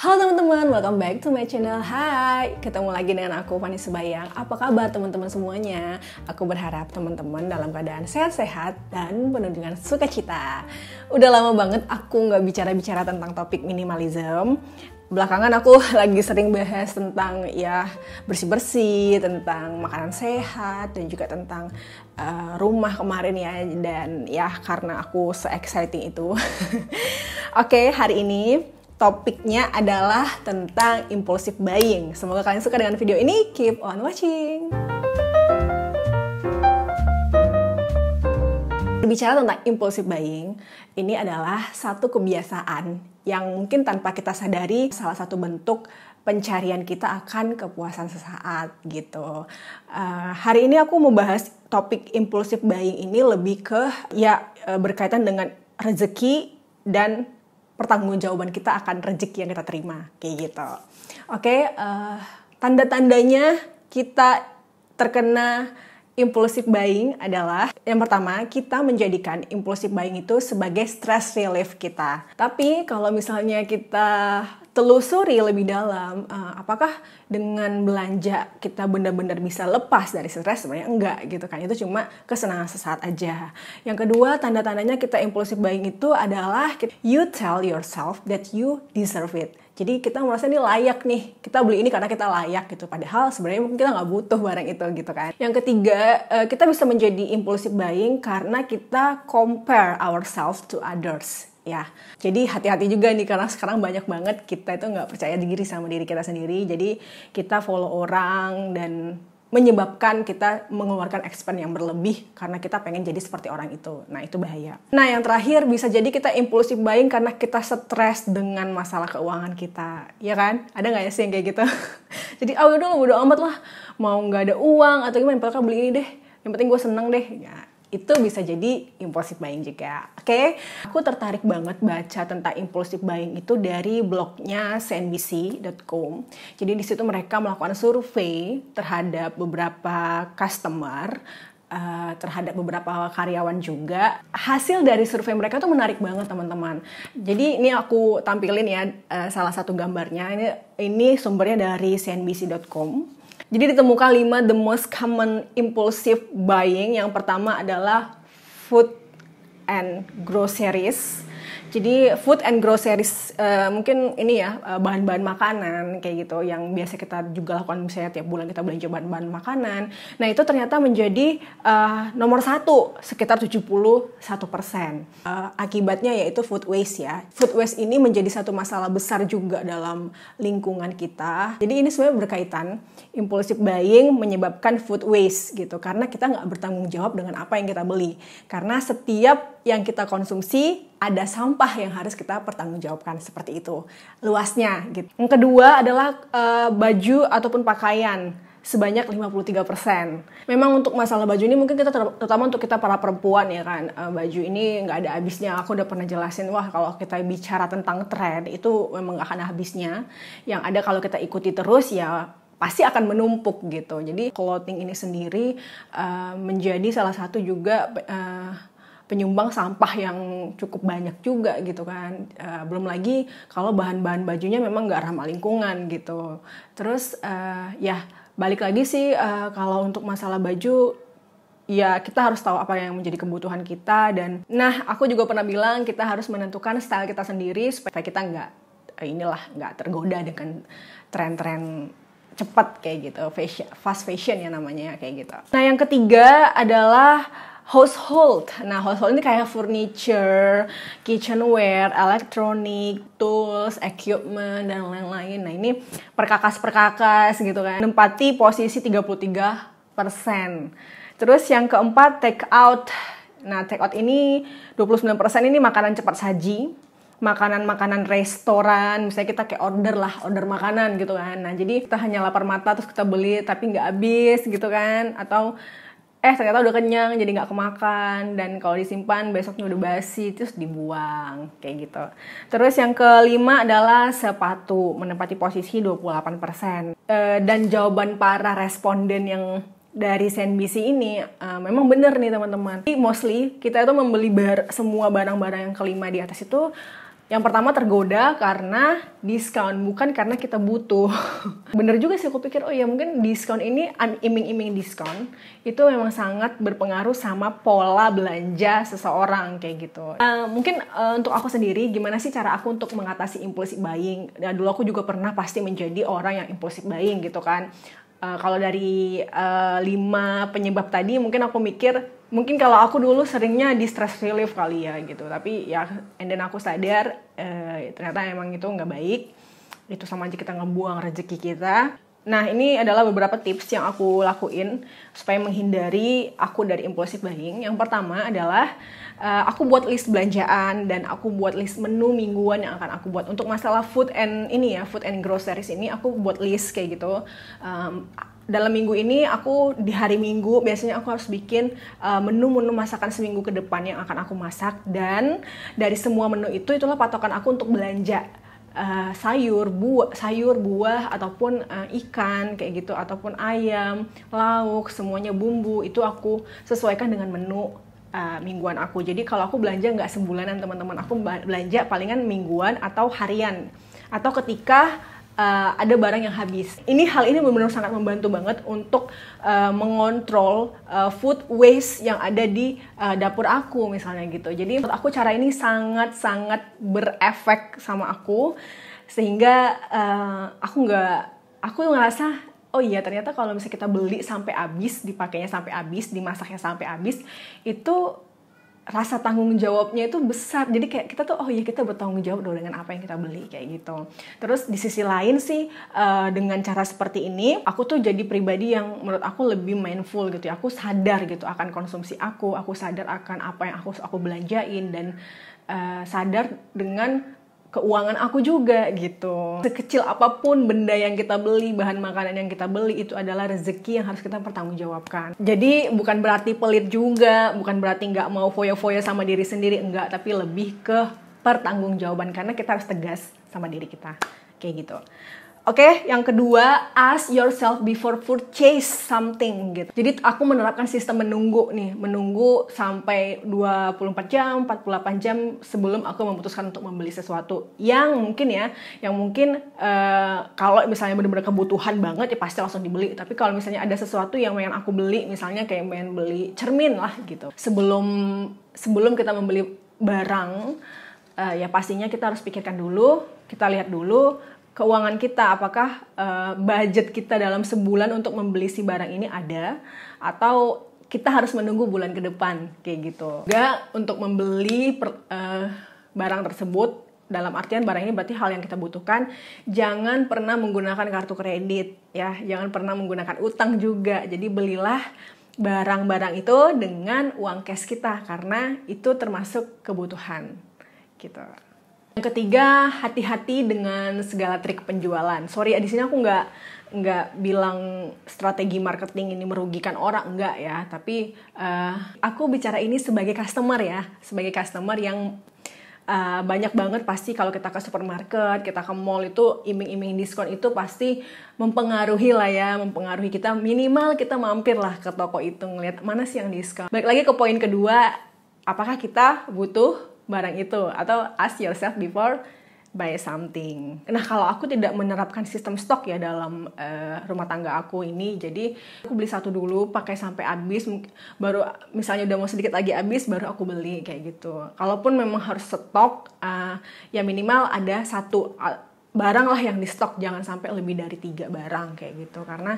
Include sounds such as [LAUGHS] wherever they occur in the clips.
Halo teman-teman, welcome back to my channel. Hai, ketemu lagi dengan aku Fani Sebayang. Apa kabar teman-teman semuanya? Aku berharap teman-teman dalam keadaan sehat-sehat dan penuh dengan sukacita. Udah lama banget aku nggak bicara-bicara tentang topik minimalism. Belakangan aku [LAUGHS] lagi sering bahas tentang ya bersih-bersih, tentang makanan sehat, dan juga tentang uh, rumah kemarin ya. Dan ya karena aku se-exciting itu. [LAUGHS] Oke, okay, hari ini topiknya adalah tentang impulsive buying. Semoga kalian suka dengan video ini. Keep on watching. Berbicara tentang impulsive buying, ini adalah satu kebiasaan yang mungkin tanpa kita sadari salah satu bentuk pencarian kita akan kepuasan sesaat gitu. Uh, hari ini aku mau bahas topik impulsive buying ini lebih ke ya eh, berkaitan dengan rezeki dan pertanggungjawaban kita akan rezeki yang kita terima kayak gitu oke uh, eh, tanda tandanya kita terkena impulsif buying adalah yang pertama kita menjadikan impulsif buying itu sebagai stress relief kita. Tapi kalau misalnya kita telusuri lebih dalam uh, apakah dengan belanja kita benar-benar bisa lepas dari stres sebenarnya enggak gitu kan itu cuma kesenangan sesaat aja yang kedua tanda-tandanya kita impulsif buying itu adalah you tell yourself that you deserve it jadi kita merasa ini layak nih, kita beli ini karena kita layak gitu. Padahal sebenarnya mungkin kita nggak butuh barang itu gitu kan. Yang ketiga, eh, kita bisa menjadi impulsif buying karena kita compare ourselves to others ya. Jadi hati-hati juga nih karena sekarang banyak banget kita itu nggak percaya diri sama diri kita sendiri. Jadi kita follow orang dan menyebabkan kita mengeluarkan expand yang berlebih karena kita pengen jadi seperti orang itu. Nah, itu bahaya. Nah, yang terakhir bisa jadi kita impulsif buying karena kita stres dengan masalah keuangan kita. Ya kan? Ada nggak ya sih yang kayak gitu? [LAUGHS] jadi, oh udah udah amat lah. Mau nggak ada uang atau gimana, pokoknya beli ini deh. Yang penting gue seneng deh. Ya, itu bisa jadi impulsif buying juga. Oke, okay? aku tertarik banget baca tentang impulsif buying itu dari blognya CNBC.com. Jadi di situ mereka melakukan survei terhadap beberapa customer uh, terhadap beberapa karyawan juga. Hasil dari survei mereka tuh menarik banget teman-teman. Jadi ini aku tampilin ya uh, salah satu gambarnya. Ini ini sumbernya dari cnbc.com. Jadi ditemukan 5 the most common impulsive buying. Yang pertama adalah food and groceries. Jadi food and groceries uh, mungkin ini ya eh, bahan-bahan makanan kayak gitu yang biasa kita juga lakukan misalnya tiap bulan kita belanja bahan-bahan makanan. Nah itu ternyata menjadi uh, nomor satu sekitar 71 persen. Uh, akibatnya yaitu food waste ya. Food waste ini menjadi satu masalah besar juga dalam lingkungan kita. Jadi ini sebenarnya berkaitan impulsive buying menyebabkan food waste gitu karena kita nggak bertanggung jawab dengan apa yang kita beli. Karena setiap yang kita konsumsi ada sampah yang harus kita pertanggungjawabkan seperti itu luasnya gitu. Yang kedua adalah uh, baju ataupun pakaian sebanyak 53%. Memang untuk masalah baju ini mungkin kita terutama untuk kita para perempuan ya kan. Uh, baju ini nggak ada habisnya. Aku udah pernah jelasin wah kalau kita bicara tentang tren itu memang nggak akan habisnya. Yang ada kalau kita ikuti terus ya pasti akan menumpuk gitu. Jadi clothing ini sendiri uh, menjadi salah satu juga uh, penyumbang sampah yang cukup banyak juga gitu kan uh, belum lagi kalau bahan-bahan bajunya memang nggak ramah lingkungan gitu terus uh, ya balik lagi sih uh, kalau untuk masalah baju ya kita harus tahu apa yang menjadi kebutuhan kita dan nah aku juga pernah bilang kita harus menentukan style kita sendiri supaya kita nggak inilah nggak tergoda dengan tren-tren cepat kayak gitu fashion fast fashion ya namanya ya, kayak gitu nah yang ketiga adalah household. Nah, household ini kayak furniture, kitchenware, electronic, tools, equipment, dan lain-lain. Nah, ini perkakas-perkakas gitu kan. Menempati posisi 33%. Terus yang keempat, take out. Nah, take out ini 29% ini makanan cepat saji makanan-makanan restoran misalnya kita kayak order lah order makanan gitu kan nah jadi kita hanya lapar mata terus kita beli tapi nggak habis gitu kan atau eh ternyata udah kenyang jadi nggak kemakan dan kalau disimpan besoknya udah basi terus dibuang kayak gitu. Terus yang kelima adalah sepatu menempati posisi 28%. persen eh, dan jawaban para responden yang dari CNBC ini eh, memang bener nih teman-teman. Mostly kita itu membeli bar semua barang-barang yang kelima di atas itu yang pertama tergoda karena diskon, bukan karena kita butuh. [LAUGHS] Bener juga sih aku pikir, oh ya mungkin diskon ini, iming-iming diskon, itu memang sangat berpengaruh sama pola belanja seseorang kayak gitu. Uh, mungkin uh, untuk aku sendiri, gimana sih cara aku untuk mengatasi impulsive buying? Nah, dulu aku juga pernah pasti menjadi orang yang impulsive buying gitu kan. Uh, kalau dari uh, lima penyebab tadi, mungkin aku mikir mungkin kalau aku dulu seringnya di stress relief kali ya gitu tapi ya and then aku sadar eh, ternyata emang itu nggak baik itu sama aja kita ngebuang rezeki kita nah ini adalah beberapa tips yang aku lakuin supaya menghindari aku dari impulsif buying yang pertama adalah eh, aku buat list belanjaan dan aku buat list menu mingguan yang akan aku buat untuk masalah food and ini ya food and groceries ini aku buat list kayak gitu um, dalam minggu ini aku di hari minggu biasanya aku harus bikin eh, menu-menu uh, masakan seminggu ke depan yang akan aku masak dan dari semua menu itu itulah patokan aku untuk belanja uh, sayur buah sayur buah ataupun uh, ikan kayak gitu ataupun ayam lauk semuanya bumbu itu aku sesuaikan dengan menu uh, mingguan aku. Jadi kalau aku belanja nggak sebulanan teman-teman aku belanja palingan mingguan atau harian atau ketika uh, ada barang yang habis. Ini hal ini benar-benar sangat membantu banget untuk uh, mengontrol uh, food waste yang ada di uh, dapur aku misalnya gitu. Jadi menurut aku cara ini sangat-sangat berefek sama aku sehingga uh, aku nggak aku ngerasa oh iya ternyata kalau misalnya kita beli sampai habis, dipakainya sampai habis, dimasaknya sampai habis itu rasa tanggung jawabnya itu besar jadi kayak kita tuh oh iya kita bertanggung jawab dong dengan apa yang kita beli kayak gitu terus di sisi lain sih uh, dengan cara seperti ini aku tuh jadi pribadi yang menurut aku lebih mindful gitu ya. aku sadar gitu akan konsumsi aku aku sadar akan apa yang aku aku belanjain dan uh, sadar dengan keuangan aku juga gitu. Sekecil apapun benda yang kita beli, bahan makanan yang kita beli itu adalah rezeki yang harus kita pertanggungjawabkan. Jadi bukan berarti pelit juga, bukan berarti nggak mau foya-foya sama diri sendiri, enggak, tapi lebih ke pertanggungjawaban karena kita harus tegas sama diri kita. Kayak gitu. Oke, okay, yang kedua, ask yourself before purchase something gitu. Jadi aku menerapkan sistem menunggu nih, menunggu sampai 24 jam, 48 jam sebelum aku memutuskan untuk membeli sesuatu. Yang mungkin ya, yang mungkin uh, kalau misalnya benar-benar kebutuhan banget ya pasti langsung dibeli. Tapi kalau misalnya ada sesuatu yang pengen aku beli, misalnya kayak pengen beli cermin lah gitu. Sebelum sebelum kita membeli barang, uh, ya pastinya kita harus pikirkan dulu, kita lihat dulu keuangan kita apakah uh, budget kita dalam sebulan untuk membeli si barang ini ada atau kita harus menunggu bulan ke depan kayak gitu. enggak untuk membeli per, uh, barang tersebut dalam artian barang ini berarti hal yang kita butuhkan jangan pernah menggunakan kartu kredit ya jangan pernah menggunakan utang juga jadi belilah barang-barang itu dengan uang cash kita karena itu termasuk kebutuhan gitu yang ketiga, hati-hati dengan segala trik penjualan. Sorry, di sini aku nggak nggak bilang strategi marketing ini merugikan orang nggak ya, tapi uh, aku bicara ini sebagai customer ya, sebagai customer yang uh, banyak banget pasti kalau kita ke supermarket, kita ke mall itu iming-iming diskon itu pasti mempengaruhi lah ya, mempengaruhi kita minimal kita mampir lah ke toko itu ngeliat mana sih yang diskon. Baik lagi ke poin kedua, apakah kita butuh barang itu atau ask yourself before buy something. Nah, kalau aku tidak menerapkan sistem stok ya dalam uh, rumah tangga aku ini, jadi aku beli satu dulu, pakai sampai habis, baru misalnya udah mau sedikit lagi habis, baru aku beli kayak gitu. Kalaupun memang harus stok, uh, ya minimal ada satu barang lah yang di stok, jangan sampai lebih dari tiga barang kayak gitu, karena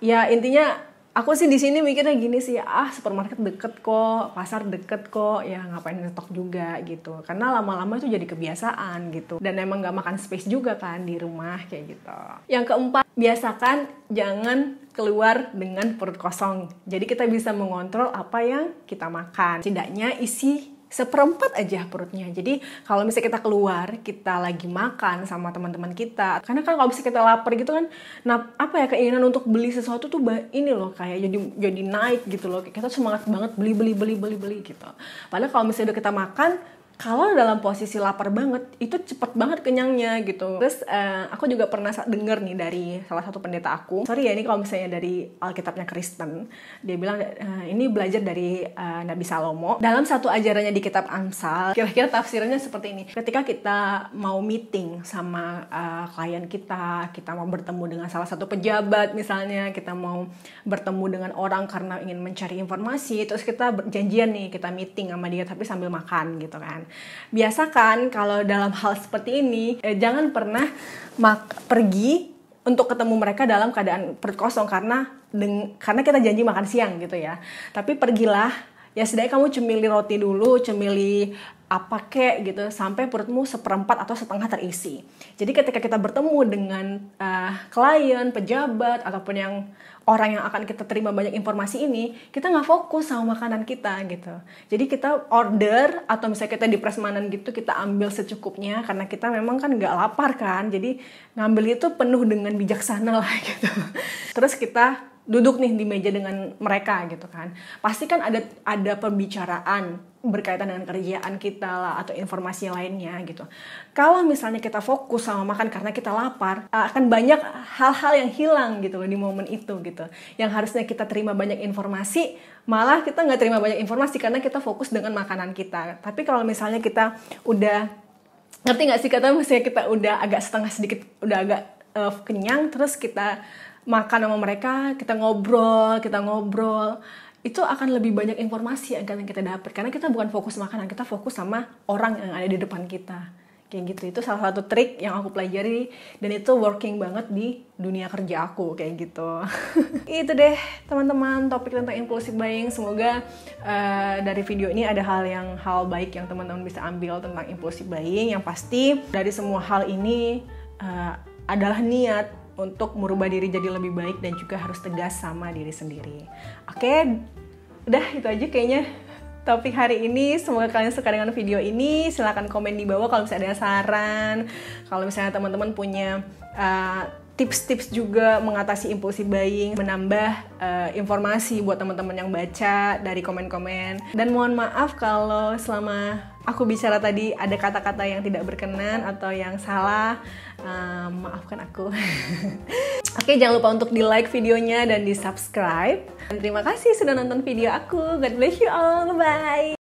ya intinya aku sih di sini mikirnya gini sih ah supermarket deket kok pasar deket kok ya ngapain ngetok juga gitu karena lama-lama itu jadi kebiasaan gitu dan emang nggak makan space juga kan di rumah kayak gitu yang keempat biasakan jangan keluar dengan perut kosong jadi kita bisa mengontrol apa yang kita makan setidaknya isi seperempat aja perutnya. Jadi kalau misalnya kita keluar, kita lagi makan sama teman-teman kita. Karena kan kalau misalnya kita lapar gitu kan, nah apa ya keinginan untuk beli sesuatu tuh ini loh kayak jadi jadi naik gitu loh. Kita semangat banget beli beli beli beli beli gitu. Padahal kalau misalnya udah kita makan, kalau dalam posisi lapar banget itu cepet banget kenyangnya gitu terus uh, aku juga pernah denger nih dari salah satu pendeta aku sorry ya ini kalau misalnya dari Alkitabnya Kristen dia bilang uh, ini belajar dari uh, Nabi Salomo dalam satu ajarannya di Kitab Amsal kira-kira tafsirnya seperti ini ketika kita mau meeting sama uh, klien kita kita mau bertemu dengan salah satu pejabat misalnya kita mau bertemu dengan orang karena ingin mencari informasi terus kita janjian nih kita meeting sama dia tapi sambil makan gitu kan biasakan kalau dalam hal seperti ini eh, jangan pernah pergi untuk ketemu mereka dalam keadaan perut kosong karena karena kita janji makan siang gitu ya. Tapi pergilah ya setidaknya kamu cemili roti dulu, cemili apa kek gitu sampai perutmu seperempat atau setengah terisi. Jadi ketika kita bertemu dengan uh, klien, pejabat ataupun yang orang yang akan kita terima banyak informasi ini, kita nggak fokus sama makanan kita gitu. Jadi kita order atau misalnya kita di prasmanan gitu kita ambil secukupnya karena kita memang kan nggak lapar kan. Jadi ngambil itu penuh dengan bijaksana lah [LAUGHS] gitu. Terus kita duduk nih di meja dengan mereka gitu kan pasti kan ada ada pembicaraan berkaitan dengan kerjaan kita lah atau informasi lainnya gitu kalau misalnya kita fokus sama makan karena kita lapar akan banyak hal-hal yang hilang gitu loh di momen itu gitu yang harusnya kita terima banyak informasi malah kita nggak terima banyak informasi karena kita fokus dengan makanan kita tapi kalau misalnya kita udah ngerti nggak sih kata misalnya kita udah agak setengah sedikit udah agak uh, kenyang terus kita makan sama mereka, kita ngobrol, kita ngobrol, itu akan lebih banyak informasi yang akan kita dapat karena kita bukan fokus makanan, kita fokus sama orang yang ada di depan kita. Kayak gitu. Itu salah satu trik yang aku pelajari dan itu working banget di dunia kerja aku kayak gitu. [LAUGHS] itu deh teman-teman topik tentang impulsive buying. Semoga uh, dari video ini ada hal yang hal baik yang teman-teman bisa ambil tentang impulsive buying. Yang pasti dari semua hal ini uh, adalah niat untuk merubah diri jadi lebih baik dan juga harus tegas sama diri sendiri. Oke, udah itu aja kayaknya topik hari ini. Semoga kalian suka dengan video ini. Silahkan komen di bawah kalau misalnya ada saran. Kalau misalnya teman-teman punya uh, tips-tips juga mengatasi impulsif buying, menambah uh, informasi buat teman-teman yang baca dari komen-komen. Dan mohon maaf kalau selama aku bicara tadi ada kata-kata yang tidak berkenan atau yang salah, uh, maafkan aku. [LAUGHS] Oke, jangan lupa untuk di-like videonya dan di-subscribe. terima kasih sudah nonton video aku. God bless you all. bye